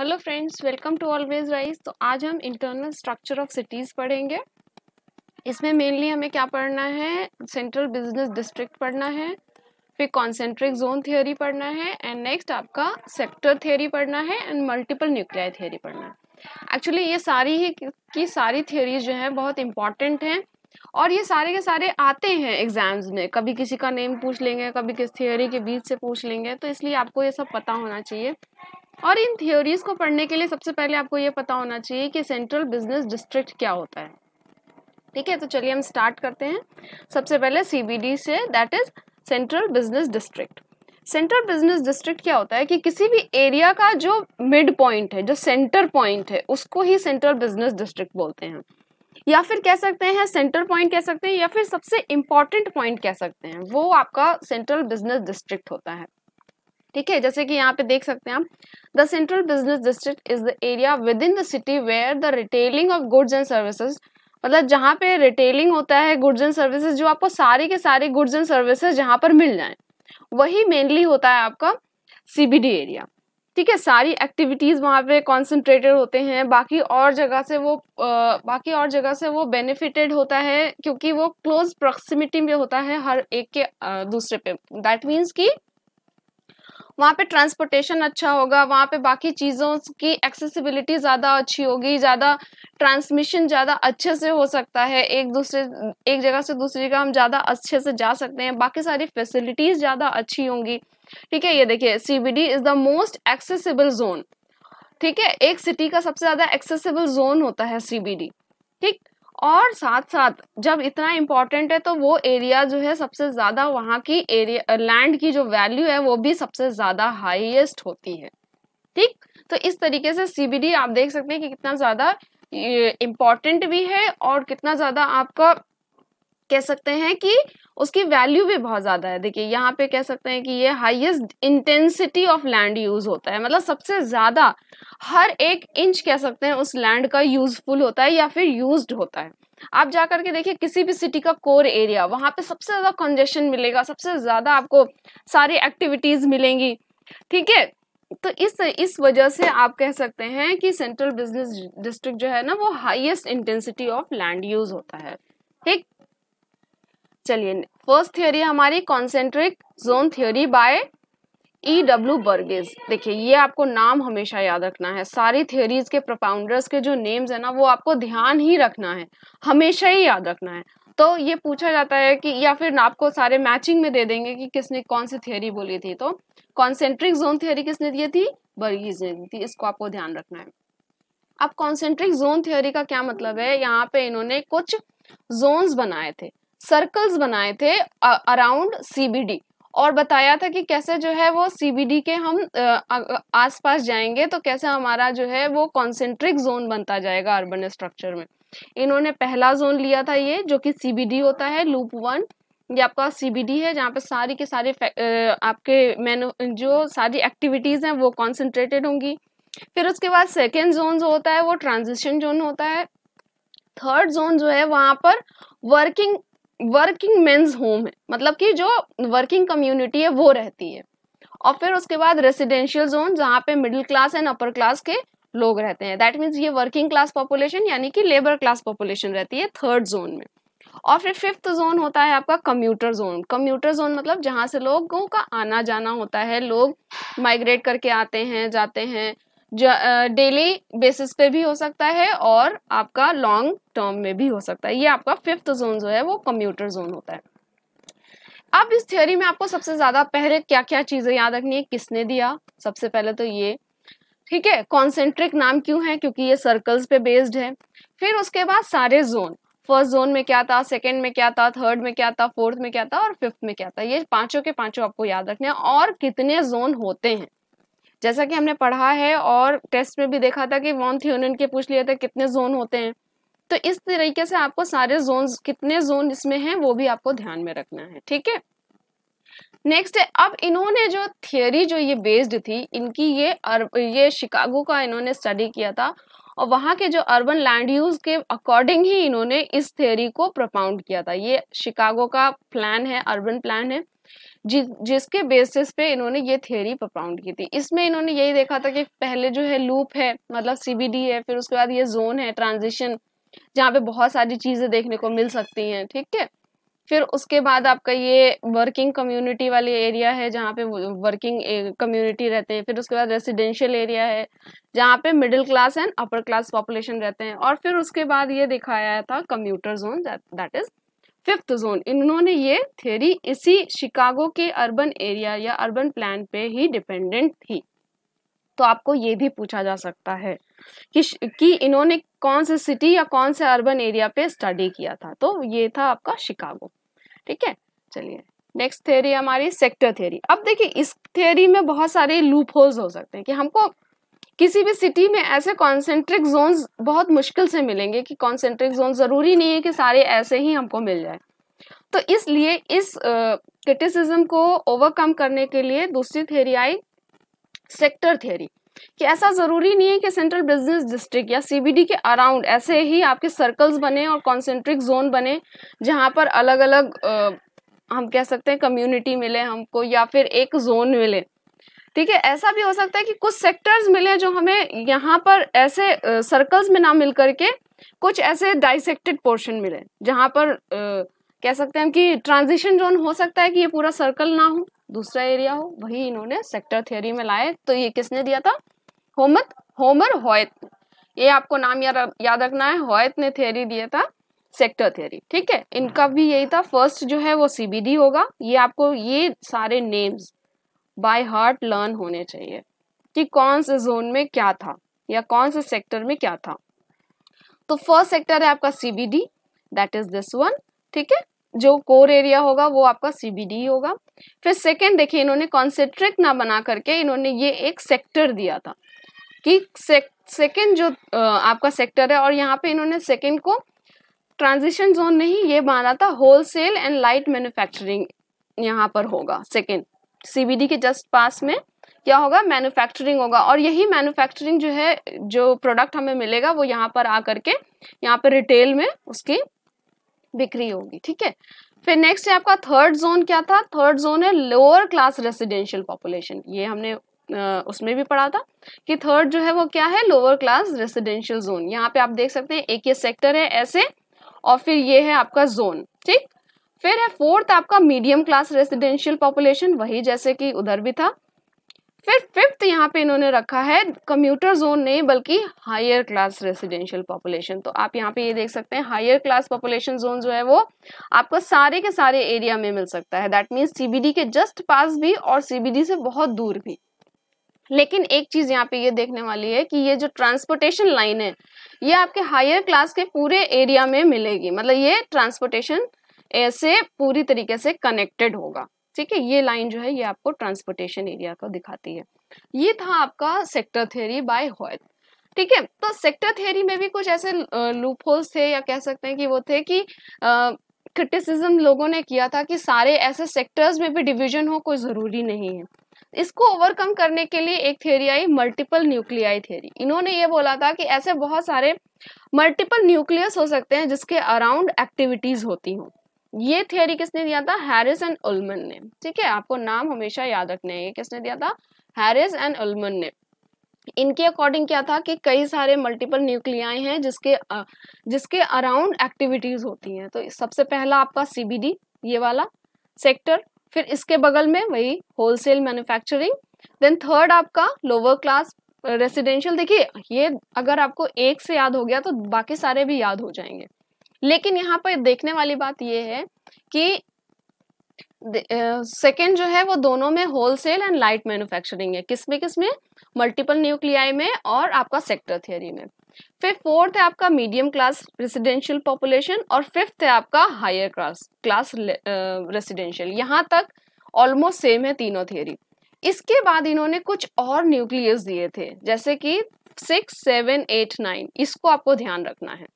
hello friends welcome to always rise तो आज हम इंटरनल स्ट्रक्चर ऑफ सिटीज़ पढ़ेंगे इसमें मेनली हमें क्या पढ़ना है सेंट्रल बिजनेस डिस्ट्रिक्ट पढ़ना है फिर कॉन्सेंट्रिक जोन थियोरी पढ़ना है एंड नेक्स्ट आपका सेक्टर थियोरी पढ़ना है एंड मल्टीपल न्यूक्लियर थियोरी पढ़ना है एक्चुअली ये सारी ही की सारी थियोरीज जो हैं बहुत इंपॉर्टेंट हैं और ये सारे के सारे आते हैं एग्जाम्स में कभी किसी का नेम पूछ लेंगे कभी किस थियोरी के बीच से पूछ लेंगे तो इसलिए आपको ये सब पता होना चाहिए और इन थ्योरीज को पढ़ने के लिए सबसे पहले आपको ये पता होना चाहिए कि सेंट्रल बिजनेस डिस्ट्रिक्ट क्या होता है ठीक है तो चलिए हम स्टार्ट करते हैं सबसे पहले सीबीडी से that is central business district central business district क्या होता है कि किसी भी एरिया का जो मिड पॉइंट है जो सेंटर पॉइंट है उसको ही सेंट्रल बिजनेस डिस्ट्रिक्ट बोलते हैं या फिर कह सकते हैं सेंटर पॉइंट कह सकते हैं या फिर सबसे इम्पॉर्टेंट पॉइंट कह सकते हैं वो आपका सेंट्रल बिजनेस डिस्ट्रिक्ट होता है ठीक है जैसे कि यहाँ पे देख सकते हैं आप the central business district is the area within the city where the retailing of goods and services मतलब जहाँ पे रिटेलिंग होता है गुड्स एंड सर्विसेज जो आपको सारे के सारे गुड्स एंड सर्विसेज जहाँ पर मिल जाए वही मेनली होता है आपका सीबीडी एरिया ठीक है सारी एक्टिविटीज़ वहाँ पे कॉन्सेंट्रेटेड होते हैं बाकी और जगह से वो आ, बाकी और जगह से वो बेनिफिटेड होता है क्योंकि वो क्लोज प्रॉक्सिमिटी में होता है हर एक के आ, दूसरे पे दैट मीन्स कि वहाँ पे ट्रांसपोर्टेशन अच्छा होगा वहाँ पे बाकी चीज़ों की एक्सेसिबिलिटी ज़्यादा अच्छी होगी ज़्यादा ट्रांसमिशन ज़्यादा अच्छे से हो सकता है एक दूसरे एक जगह से दूसरी जगह हम ज़्यादा अच्छे से जा सकते हैं बाकी सारी फैसिलिटीज़ ज़्यादा अच्छी होंगी ठीक है ये देखिए C B D is the most accessible zone ठीक है एक सिटी का सबसे ज़्यादा एक्सेसिबल जोन होता है सी बी डी ठीक और साथ साथ जब इतना इम्पोर्टेंट है तो वो एरिया जो है सबसे ज़्यादा वहां की एरिया लैंड की जो वैल्यू है वो भी सबसे ज़्यादा हाईएस्ट होती है ठीक तो इस तरीके से सीबीडी आप देख सकते हैं कि कितना ज़्यादा इम्पोर्टेंट भी है और कितना ज़्यादा आपका कह सकते हैं कि उसकी वैल्यू भी बहुत ज़्यादा है देखिए यहाँ पे कह सकते हैं कि ये highest intensity of land use होता है मतलब सबसे ज़्यादा हर एक इंच कह सकते हैं उस लैंड का यूजफुल होता है या फिर यूज होता है आप जा करके देखिए किसी भी सिटी का कोर एरिया वहां पे सबसे ज़्यादा कंजेशन मिलेगा सबसे ज़्यादा आपको सारी एक्टिविटीज़ मिलेंगी ठीक है तो इस इस वजह से आप कह सकते हैं कि सेंट्रल बिजनेस डिस्ट्रिक्ट जो है ना वो highest intensity of land use होता है ठीक चलिए फर्स्ट थ्योरी हमारी concentric zone theory by E W Burgess देखिए ये आपको नाम हमेशा याद रखना है सारी थ्योरीज के प्रोपाउंडर्स के जो नेम्स है ना वो आपको ध्यान ही रखना है हमेशा ही याद रखना है तो ये पूछा जाता है कि या फिर आपको सारे मैचिंग में दे देंगे कि किसने कौन सी थ्योरी बोली थी तो कॉन्सेंट्रिक जोन थ्योरी किसने दी थी बर्गीज ने दी थी इसको आपको ध्यान रखना है अब कॉन्सेंट्रिक जोन थ्योरी का क्या मतलब है यहाँ पे इन्होंने कुछ जोन्स बनाए थे सर्कल्स बनाए थे अराउंड सीबीडी और बताया था कि कैसे जो है वो सीबीडी के हम आसपास जाएंगे तो कैसे हमारा जो है वो कॉन्सेंट्रिक जोन बनता जाएगा अर्बन स्ट्रक्चर में इन्होंने पहला जोन लिया था ये जो कि सीबीडी होता है लूप वन ये आपका सीबीडी है जहाँ पे सारी के सारे आपके मैन जो सारी एक्टिविटीज़ हैं वो कॉन्सेंट्रेटेड होंगी फिर उसके बाद सेकेंड जोन जो होता है वो ट्रांजिशन जोन होता है थर्ड जोन जो है वहां पर वर्किंग वर्किंग मेन्स होम है मतलब कि जो वर्किंग कम्युनिटी है वो रहती है और फिर उसके बाद रेसिडेंशियल जोन जहाँ पे middle class and upper class के लोग रहते हैं दैट मीन्स ये वर्किंग क्लास पॉपुलेशन यानी कि लेबर क्लास पॉपुलेशन रहती है थर्ड जोन में और फिर फिफ्थ जोन होता है आपका कम्यूटर जोन कम्यूटर जोन मतलब जहाँ से लोगों का आना जाना होता है लोग माइग्रेट करके आते हैं जाते हैं डेली बेसिस पे भी हो सकता है और आपका लॉन्ग टर्म में भी हो सकता है ये आपका फिफ्थ जोन जो है वो कम्यूटर जोन होता है अब इस थ्योरी में आपको सबसे ज्यादा पहले क्या क्या चीजें याद रखनी है किसने दिया सबसे पहले तो ये ठीक है कॉन्सेंट्रिक नाम क्यों है क्योंकि ये सर्कल्स पे बेस्ड है फिर उसके बाद सारे जोन फर्स्ट जोन में क्या था सेकंड में क्या था थर्ड में क्या था फोर्थ में क्या था और फिफ्थ में क्या था ये पांचों के पांचों आपको याद रखने हैं और कितने जोन होते हैं जैसा कि हमने पढ़ा है और टेस्ट में भी देखा था कि वॉन थियोनिन के पूछ लिया था कितने जोन होते हैं तो इस तरीके से आपको सारे जोन कितने जोन इसमें हैं वो भी आपको ध्यान में रखना है ठीक है नेक्स्ट है अब इन्होंने जो थियोरी जो ये बेस्ड थी इनकी ये अर्ब, ये शिकागो का इन्होंने स्टडी किया था और वहाँ के जो अर्बन लैंड यूज के अकॉर्डिंग ही इन्होंने इस थियोरी को प्रपाउंड किया था ये शिकागो का प्लान है अर्बन प्लान है जि, जिसके बेसिस पे इन्होंने ये थ्योरी प्रपाउंड की थी इसमें इन्होंने यही देखा था कि पहले जो है लूप है मतलब सीबीडी है फिर उसके बाद ये जोन है ट्रांजिशन जहाँ पे बहुत सारी चीज़ें देखने को मिल सकती हैं ठीक है फिर उसके बाद आपका ये वर्किंग कम्युनिटी वाले एरिया है जहाँ पे वर्किंग कम्युनिटी रहते हैं फिर उसके बाद रेसिडेंशियल एरिया है जहाँ पे middle class and upper class population रहते हैं और फिर उसके बाद ये दिखाया था commuter zone that is fifth zone इन्होंने ये थ्योरी इसी शिकागो के अर्बन एरिया या अर्बन प्लान पे ही डिपेंडेंट थी तो आपको ये भी पूछा जा सकता है कि कि इन्होंने कौन से सिटी या कौन से अर्बन एरिया पे स्टडी किया था तो ये था आपका शिकागो ठीक है चलिए नेक्स्ट थ्योरी हमारी सेक्टर थ्योरी अब देखिए इस थ्योरी में बहुत सारे लूप होल्स हो सकते हैं कि हमको किसी भी सिटी में ऐसे कॉन्सेंट्रिक जोन बहुत मुश्किल से मिलेंगे कि कॉन्सेंट्रिक जोन ज़रूरी नहीं है कि सारे ऐसे ही हमको मिल जाए तो इसलिए इस क्रिटिसिज्म uh, को ओवरकम करने के लिए दूसरी थेरी आई सेक्टर थेरी कि ऐसा ज़रूरी नहीं है कि सेंट्रल बिजनेस डिस्ट्रिक्ट या सीबीडी के अराउंड ऐसे ही आपके सर्कल्स बने और कॉन्सेंट्रिक जोन बने जहाँ पर अलग अलग uh, हम कह सकते हैं कम्युनिटी मिले हमको या फिर एक जोन मिले ठीक है ऐसा भी हो सकता है कि कुछ सेक्टर्स मिले जो हमें यहाँ पर ऐसे सर्कल्स में ना मिल करके कुछ ऐसे डाइसेक्टेड पोर्शन मिले जहाँ पर आ, कह सकते हैं कि ट्रांजिशन जोन हो सकता है कि ये पूरा सर्कल ना हो दूसरा एरिया हो वही इन्होंने सेक्टर थियोरी में लाए तो ये किसने दिया था होमत होमर हॉयत ये आपको नाम याद रखना है हॉयत ने थियोरी दिया था सेक्टर थियोरी ठीक है इनका भी यही था फर्स्ट जो है वो सीबीडी होगा ये आपको ये सारे नेम्स बाय हार्ट लर्न होने चाहिए कि कौन से जोन में क्या था या कौन से सेक्टर में क्या था तो फर्स्ट सेक्टर है आपका CBD that is this one ठीक है जो कोर एरिया होगा वो आपका सीबीडी होगा फिर सेकेंड देखिए इन्होंने कॉन्सेंट्रेट ना बना करके इन्होंने ये एक सेक्टर दिया था कि सेकेंड जो आपका सेक्टर है और यहाँ पे इन्होंने सेकेंड को ट्रांजिशन जोन नहीं ये माना था होलसेल एंड लाइट मैन्युफैक्चरिंग यहाँ पर होगा सेकेंड सीबीडी के जस्ट पास में क्या होगा मैन्युफैक्चरिंग होगा और यही मैन्युफैक्चरिंग जो है जो प्रोडक्ट हमें मिलेगा वो यहाँ पर आ करके यहाँ पर रिटेल में उसकी बिक्री होगी ठीक है फिर नेक्स्ट है आपका थर्ड जोन क्या था थर्ड जोन है लोअर क्लास रेसिडेंशियल पॉपुलेशन ये हमने उसमें भी पढ़ा था कि थर्ड जो है वो क्या है लोअर क्लास रेसिडेंशियल जोन यहाँ पे आप देख सकते हैं एक ये सेक्टर है ऐसे और फिर ये है आपका जोन ठीक फिर है फोर्थ आपका मीडियम क्लास रेसिडेंशियल पॉपुलेशन वही जैसे कि उधर भी था फिर फिफ्थ यहाँ पे इन्होंने रखा है कम्यूटर जोन नहीं बल्कि हायर क्लास रेसिडेंशियल पॉपुलेशन तो आप यहाँ पे ये देख सकते हैं हायर क्लास पॉपुलेशन जोन जो है वो आपको सारे के सारे एरिया में मिल सकता है दैट मीन्स सीबीडी के जस्ट पास भी और सीबीडी से बहुत दूर भी लेकिन एक चीज यहाँ पे ये देखने वाली है कि ये जो ट्रांसपोर्टेशन लाइन है ये आपके हायर क्लास के पूरे एरिया में मिलेगी मतलब ये ट्रांसपोर्टेशन ऐसे पूरी तरीके से कनेक्टेड होगा ठीक है ये लाइन जो है ये आपको ट्रांसपोर्टेशन एरिया को दिखाती है ये था आपका सेक्टर थेरी बाय हॉय ठीक है तो सेक्टर थेरी में भी कुछ ऐसे लूप होल्स थे या कह सकते हैं कि वो थे कि क्रिटिसिज्म लोगों ने किया था कि सारे ऐसे सेक्टर्स में भी डिवीजन हो कोई ज़रूरी नहीं है इसको ओवरकम करने के लिए एक थ्योरी आई मल्टीपल न्यूक्लियाई थ्योरी इन्होंने ये बोला था कि ऐसे बहुत सारे मल्टीपल न्यूक्लियस हो सकते हैं जिसके अराउंड एक्टिविटीज़ होती हों ये थियोरी किसने दिया था हैरिस एंड उलमन ने ठीक है आपको नाम हमेशा याद रखने हैं किसने दिया था हैरिस एंड उलमन ने इनके अकॉर्डिंग क्या था कि कई सारे मल्टीपल न्यूक्लियाई हैं जिसके जिसके अराउंड एक्टिविटीज होती हैं तो सबसे पहला आपका सीबीडी ये वाला सेक्टर फिर इसके बगल में वही होलसेल मैन्युफैक्चरिंग देन थर्ड आपका लोअर क्लास रेसिडेंशियल देखिए ये अगर आपको एक से याद हो गया तो बाकी सारे भी याद हो जाएंगे लेकिन यहाँ पर देखने वाली बात यह है कि सेकेंड जो है वो दोनों में होलसेल एंड लाइट मैन्युफैक्चरिंग है किसमें किसमें मल्टीपल न्यूक्लियाई में और आपका सेक्टर थियरी में फिर फोर्थ है आपका मीडियम क्लास रेसिडेंशियल पॉपुलेशन और फिफ्थ है आपका हायर क्लास क्लास रेसिडेंशियल यहाँ तक ऑलमोस्ट सेम है तीनों थियरी इसके बाद इन्होंने कुछ और न्यूक्लियस दिए थे जैसे कि सिक्स सेवन एट नाइन इसको आपको ध्यान रखना है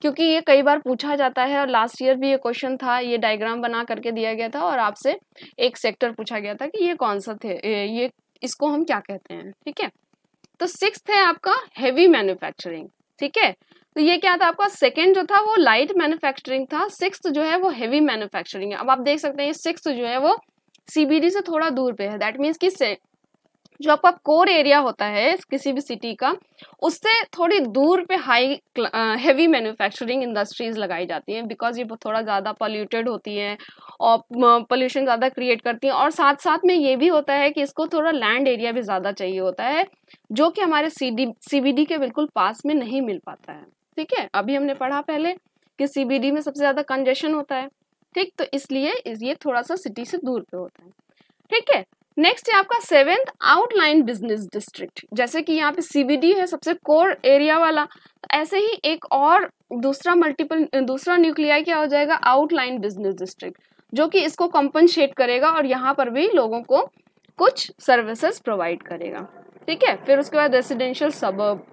क्योंकि ये कई बार पूछा जाता है और लास्ट ईयर भी ये क्वेश्चन था ये डायग्राम बना करके दिया गया था और आपसे एक सेक्टर पूछा गया था कि ये कौन सा थे ये इसको हम क्या कहते हैं ठीक है तो सिक्स है आपका हैवी मैन्युफैक्चरिंग ठीक है तो ये क्या था आपका सेकेंड जो था वो लाइट मैन्युफैक्चरिंग था सिक्स जो है वो हैवी मैन्युफैक्चरिंग है अब आप देख सकते हैं ये सिक्स जो है वो सीबीडी से थोड़ा दूर पे है दैट मीन्स की जो आपका कोर एरिया होता है किसी भी सिटी का उससे थोड़ी दूर पे हाई हैवी मैन्युफैक्चरिंग इंडस्ट्रीज लगाई जाती हैं बिकॉज ये थोड़ा ज़्यादा पॉल्यूटेड होती हैं और पोल्यूशन ज़्यादा क्रिएट करती हैं और साथ साथ में ये भी होता है कि इसको थोड़ा लैंड एरिया भी ज़्यादा चाहिए होता है जो कि हमारे सी डी के बिल्कुल पास में नहीं मिल पाता है ठीक है अभी हमने पढ़ा पहले कि सी में सबसे ज़्यादा कंजेशन होता है ठीक तो इसलिए ये थोड़ा सा सिटी से दूर पे होता है ठीक है नेक्स्ट है आपका सेवेंथ आउटलाइन बिजनेस डिस्ट्रिक्ट जैसे कि यहाँ पे सीबीडी है सबसे कोर एरिया वाला ऐसे ही एक और दूसरा मल्टीपल दूसरा न्यूक्लिया क्या हो जाएगा आउटलाइन बिजनेस डिस्ट्रिक्ट जो कि इसको कॉम्पनसेट करेगा और यहाँ पर भी लोगों को कुछ सर्विसेज प्रोवाइड करेगा ठीक है फिर उसके बाद रेसिडेंशियल सबब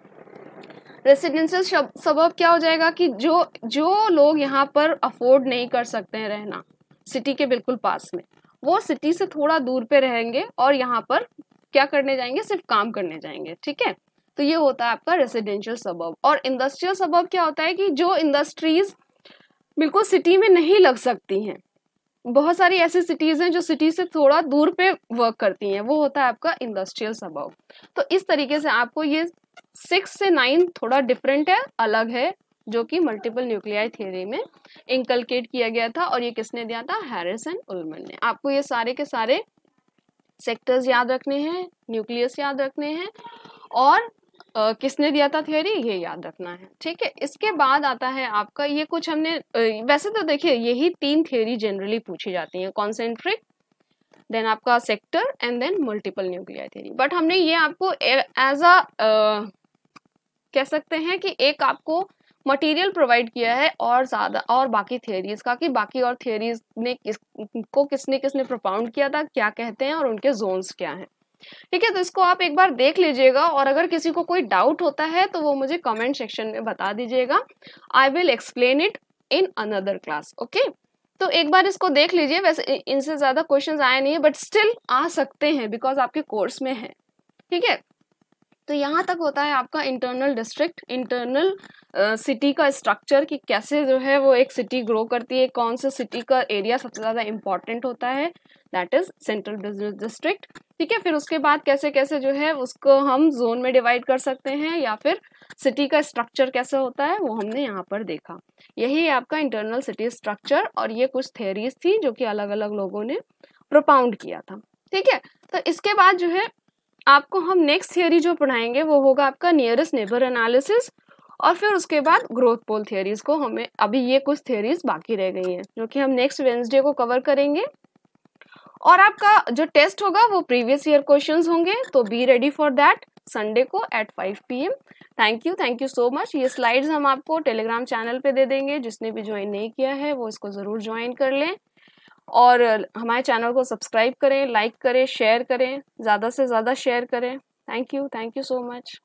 रेसिडेंशियल सबब क्या हो जाएगा कि जो जो लोग यहाँ पर अफोर्ड नहीं कर सकते हैं रहना सिटी के बिल्कुल पास में वो सिटी से थोड़ा दूर पे रहेंगे और यहाँ पर क्या करने जाएंगे सिर्फ काम करने जाएंगे ठीक है तो ये होता है आपका रेसिडेंशियल सबब और इंडस्ट्रियल सबब क्या होता है कि जो इंडस्ट्रीज बिल्कुल सिटी में नहीं लग सकती हैं बहुत सारी ऐसी सिटीज़ हैं जो सिटी से थोड़ा दूर पे वर्क करती हैं वो होता है आपका इंडस्ट्रियल सबब तो इस तरीके से आपको ये सिक्स से नाइन थोड़ा डिफरेंट है अलग है जो कि मल्टीपल न्यूक्लियाई थ्योरी में इंकलकेट किया गया था और ये किसने दिया था हैरिस एंड उलमन ने आपको ये सारे के सारे सेक्टर्स याद रखने हैं न्यूक्लियस याद रखने हैं और Uh, किसने दिया था थ्योरी ये याद रखना है ठीक है इसके बाद आता है आपका ये कुछ हमने वैसे तो देखिए यही तीन थ्योरी जनरली पूछी जाती है कॉन्सेंट्रिक देन आपका sector and then multiple nuclear theory but हमने ये आपको एज अ uh, कह सकते हैं कि एक आपको मटेरियल प्रोवाइड किया है और ज़्यादा और बाकी थियोरीज का कि बाकी और थियोरीज ने किस को किसने किसने प्रोपाउंड किया था क्या कहते हैं और उनके जोन्स क्या हैं ठीक है तो इसको आप एक बार देख लीजिएगा और अगर किसी को कोई डाउट होता है तो वो मुझे कमेंट सेक्शन में बता दीजिएगा I will explain it in another class okay तो एक बार इसको देख लीजिए वैसे इनसे ज़्यादा क्वेश्चन आए नहीं है बट स्टिल आ सकते हैं बिकॉज आपके कोर्स में है ठीक है तो यहाँ तक होता है आपका इंटरनल डिस्ट्रिक्ट इंटरनल सिटी का स्ट्रक्चर कि कैसे जो है वो एक सिटी ग्रो करती है कौन से सिटी का एरिया सबसे ज़्यादा इम्पॉर्टेंट होता है that is central business district ठीक है फिर उसके बाद कैसे कैसे जो है उसको हम जोन में डिवाइड कर सकते हैं या फिर सिटी का स्ट्रक्चर कैसे होता है वो हमने यहाँ पर देखा यही आपका इंटरनल सिटी स्ट्रक्चर और ये कुछ थेरीज थी जो कि अलग अलग लोगों ने प्रोपाउंड किया था ठीक है तो इसके बाद जो है आपको हम नेक्स्ट थियोरी जो पढ़ाएंगे वो होगा आपका नियरेस्ट नेबर एनालिसिस और फिर उसके बाद ग्रोथ पोल थियोरीज को हमें अभी ये कुछ थियोरीज बाकी रह गई हैं जो कि हम नेक्स्ट वेंसडे को कवर करेंगे और आपका जो टेस्ट होगा वो प्रीवियस ईयर क्वेश्चन होंगे तो be ready for that Sunday को eight P M thank you thank you so much ये स्लाइड्स हम आपको टेलीग्राम चैनल पे दे देंगे जिसने भी ज्वाइन नहीं किया है वो इसको ज़रूर ज्वाइन कर लें और हमारे चैनल को सब्सक्राइब करें लाइक करें शेयर करें ज़्यादा से ज़्यादा शेयर करें thank you thank you so much